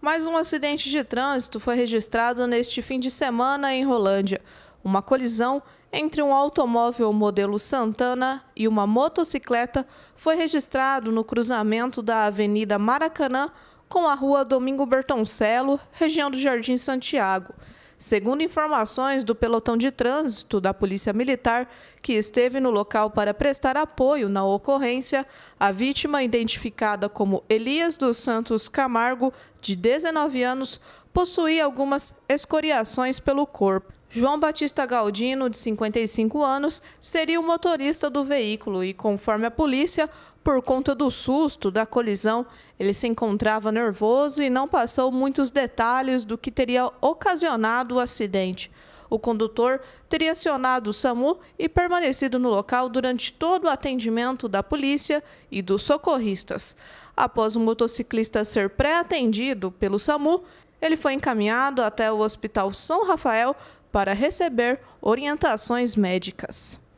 Mais um acidente de trânsito foi registrado neste fim de semana em Rolândia. Uma colisão entre um automóvel modelo Santana e uma motocicleta foi registrado no cruzamento da Avenida Maracanã com a Rua Domingo Bertoncello, região do Jardim Santiago segundo informações do pelotão de trânsito da Polícia Militar, que esteve no local para prestar apoio na ocorrência, a vítima, identificada como Elias dos Santos Camargo, de 19 anos, possuía algumas escoriações pelo corpo. João Batista Galdino, de 55 anos, seria o motorista do veículo e, conforme a polícia, por conta do susto da colisão, ele se encontrava nervoso e não passou muitos detalhes do que teria ocasionado o acidente. O condutor teria acionado o SAMU e permanecido no local durante todo o atendimento da polícia e dos socorristas. Após o motociclista ser pré-atendido pelo SAMU, ele foi encaminhado até o Hospital São Rafael para receber orientações médicas.